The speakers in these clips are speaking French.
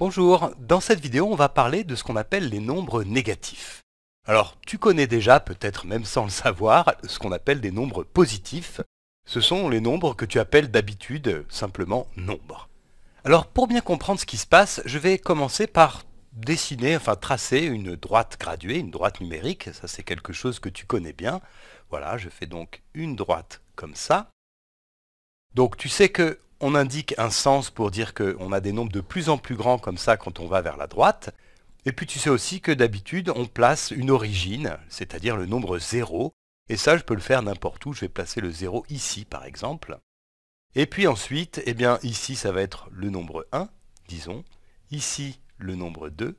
Bonjour, dans cette vidéo on va parler de ce qu'on appelle les nombres négatifs. Alors tu connais déjà, peut-être même sans le savoir, ce qu'on appelle des nombres positifs. Ce sont les nombres que tu appelles d'habitude simplement nombres. Alors pour bien comprendre ce qui se passe, je vais commencer par dessiner, enfin tracer une droite graduée, une droite numérique, ça c'est quelque chose que tu connais bien. Voilà, je fais donc une droite comme ça. Donc tu sais que on indique un sens pour dire qu'on a des nombres de plus en plus grands comme ça quand on va vers la droite. Et puis tu sais aussi que d'habitude on place une origine, c'est-à-dire le nombre 0. Et ça je peux le faire n'importe où, je vais placer le 0 ici par exemple. Et puis ensuite, eh bien ici ça va être le nombre 1, disons, ici le nombre 2,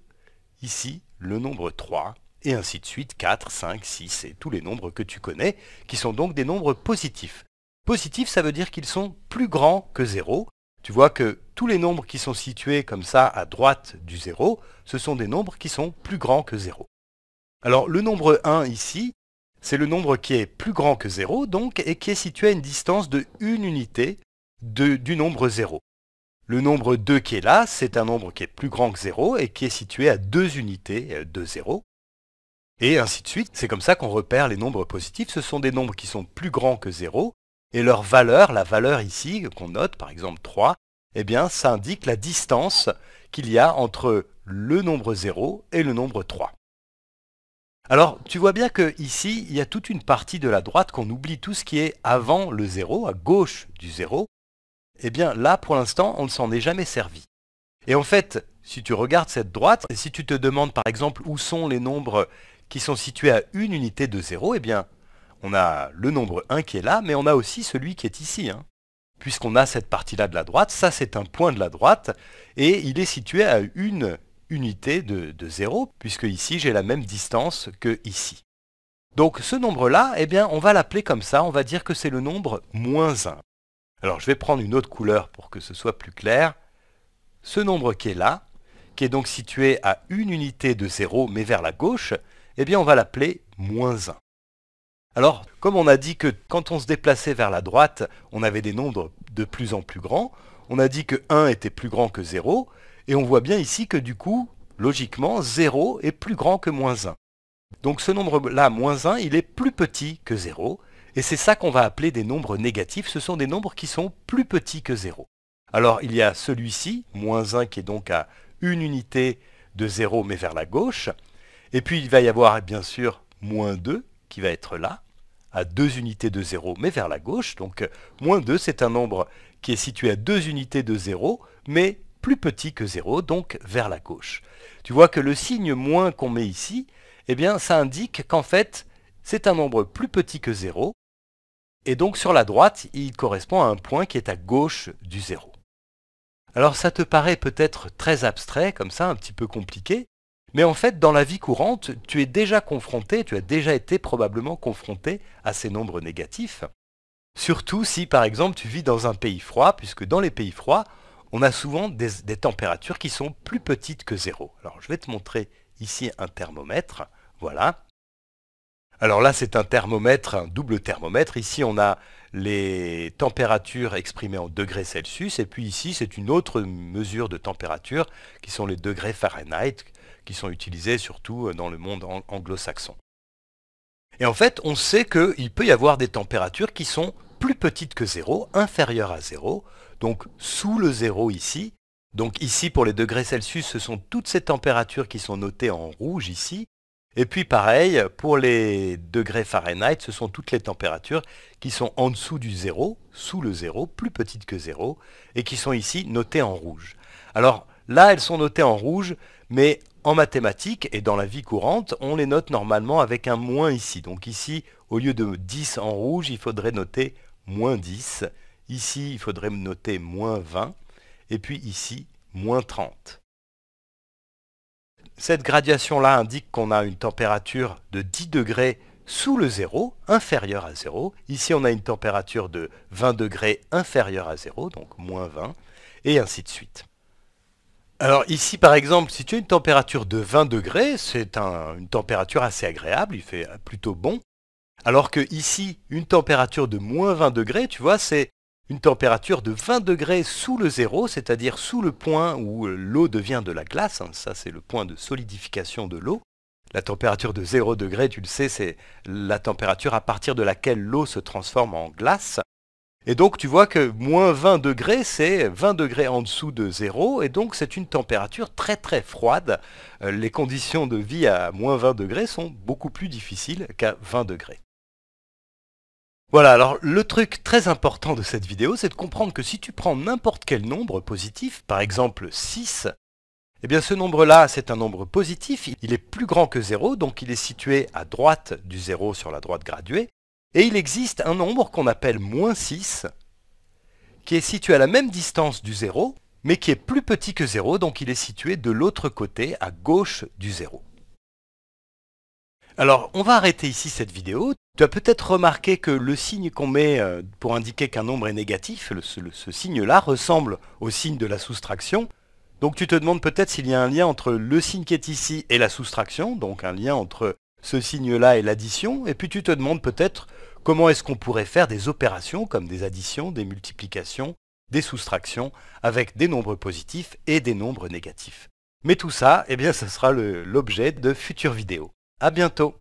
ici le nombre 3, et ainsi de suite, 4, 5, 6, et tous les nombres que tu connais, qui sont donc des nombres positifs. Positifs, ça veut dire qu'ils sont plus grands que 0. Tu vois que tous les nombres qui sont situés comme ça à droite du 0, ce sont des nombres qui sont plus grands que 0. Alors le nombre 1 ici, c'est le nombre qui est plus grand que 0 donc et qui est situé à une distance de 1 unité du nombre 0. Le nombre 2 qui est là, c'est un nombre qui est plus grand que 0 et qui est situé à 2 unités euh, de 0. Et ainsi de suite, c'est comme ça qu'on repère les nombres positifs. Ce sont des nombres qui sont plus grands que 0 et leur valeur, la valeur ici qu'on note, par exemple 3, eh bien, ça indique la distance qu'il y a entre le nombre 0 et le nombre 3. Alors, tu vois bien qu'ici, il y a toute une partie de la droite qu'on oublie tout ce qui est avant le 0, à gauche du 0. Eh bien, là, pour l'instant, on ne s'en est jamais servi. Et en fait, si tu regardes cette droite, et si tu te demandes par exemple où sont les nombres qui sont situés à une unité de 0, eh bien, on a le nombre 1 qui est là, mais on a aussi celui qui est ici. Hein. Puisqu'on a cette partie-là de la droite, ça c'est un point de la droite, et il est situé à une unité de, 0, puisque ici j'ai la même distance que ici. Donc ce nombre-là, eh bien on va l'appeler comme ça, on va dire que c'est le nombre moins 1. Alors je vais prendre une autre couleur pour que ce soit plus clair. Ce nombre qui est là, qui est donc situé à une unité de 0, mais vers la gauche, eh bien on va l'appeler moins 1. Alors, comme on a dit que quand on se déplaçait vers la droite, on avait des nombres de plus en plus grands, on a dit que 1 était plus grand que 0, et on voit bien ici que du coup, logiquement, 0 est plus grand que moins 1. Donc ce nombre-là, moins 1, il est plus petit que 0, et c'est ça qu'on va appeler des nombres négatifs, ce sont des nombres qui sont plus petits que 0. Alors il y a celui-ci, moins 1, qui est donc à une unité de 0, mais vers la gauche, et puis il va y avoir bien sûr moins 2, qui va être là, à deux unités de 0, mais vers la gauche. Donc euh, moins 2, c'est un nombre qui est situé à deux unités de 0, mais plus petit que 0, donc vers la gauche. Tu vois que le signe moins qu'on met ici, eh bien ça indique qu'en fait, c'est un nombre plus petit que 0, et donc sur la droite, il correspond à un point qui est à gauche du 0. Alors ça te paraît peut-être très abstrait, comme ça, un petit peu compliqué, mais en fait, dans la vie courante, tu es déjà confronté, tu as déjà été probablement confronté à ces nombres négatifs. Surtout si, par exemple, tu vis dans un pays froid, puisque dans les pays froids, on a souvent des, températures qui sont plus petites que zéro. Alors, je vais te montrer ici un thermomètre. Voilà. Alors là, c'est un thermomètre, un double thermomètre. Ici, on a les températures exprimées en degrés Celsius. Et puis ici, c'est une autre mesure de température qui sont les degrés Fahrenheit qui sont utilisées surtout euh, dans le monde anglo-saxon. Et en fait, on sait qu'il peut y avoir des températures qui sont plus petites que 0, inférieures à 0, donc sous le 0 ici. Donc ici, pour les degrés Celsius, ce sont toutes ces températures qui sont notées en rouge ici. Et puis pareil, pour les degrés Fahrenheit, ce sont toutes les températures qui sont en dessous du 0, sous le 0, plus petites que 0, et qui sont ici notées en rouge. Alors là, elles sont notées en rouge, mais en mathématiques et dans la vie courante, on les note normalement avec un moins ici. Donc ici, au lieu de 10 en rouge, il faudrait noter moins 10. Ici, il faudrait noter moins 20. Et puis ici, moins 30. Cette gradation-là indique qu'on a une température de 10 degrés sous le 0, inférieure à 0. Ici, on a une température de 20 degrés inférieure à 0, donc moins 20, et ainsi de suite. Alors ici par exemple, si tu as une température de 20 degrés, c'est une température assez agréable, il fait plutôt bon. Alors que ici, une température de moins 20 degrés, tu vois, c'est une température de 20 degrés sous le zéro, c'est-à-dire sous le point où euh, l'eau devient de la glace, hein, ça c'est le point de solidification de l'eau. La température de 0 degré, tu le sais, c'est la température à partir de laquelle l'eau se transforme en glace. Et donc tu vois que moins 20 degrés, c'est 20 degrés en dessous de zéro, et donc c'est une température très très froide. Euh, les conditions de vie à moins 20 degrés sont beaucoup plus difficiles qu'à 20 degrés. Voilà, alors le truc très important de cette vidéo, c'est de comprendre que si tu prends n'importe quel nombre positif, par exemple 6, eh bien ce nombre-là, c'est un nombre positif, il est plus grand que 0, donc il est situé à droite du 0 sur la droite graduée, et il existe un nombre qu'on appelle moins 6, qui est situé à la même distance du 0, mais qui est plus petit que 0, donc il est situé de l'autre côté, à gauche du 0. Alors, on va arrêter ici cette vidéo. Tu as peut-être remarqué que le signe qu'on met euh, pour indiquer qu'un nombre est négatif, ce, ce signe-là, ressemble au signe de la soustraction. Donc tu te demandes peut-être s'il y a un lien entre le signe qui est ici et la soustraction, donc un lien entre ce signe-là est l'addition, et puis tu te demandes peut-être comment est-ce qu'on pourrait faire des opérations comme des additions, des multiplications, des soustractions, avec des nombres positifs et des nombres négatifs. Mais tout ça, eh bien, ce sera l'objet de futures vidéos. À bientôt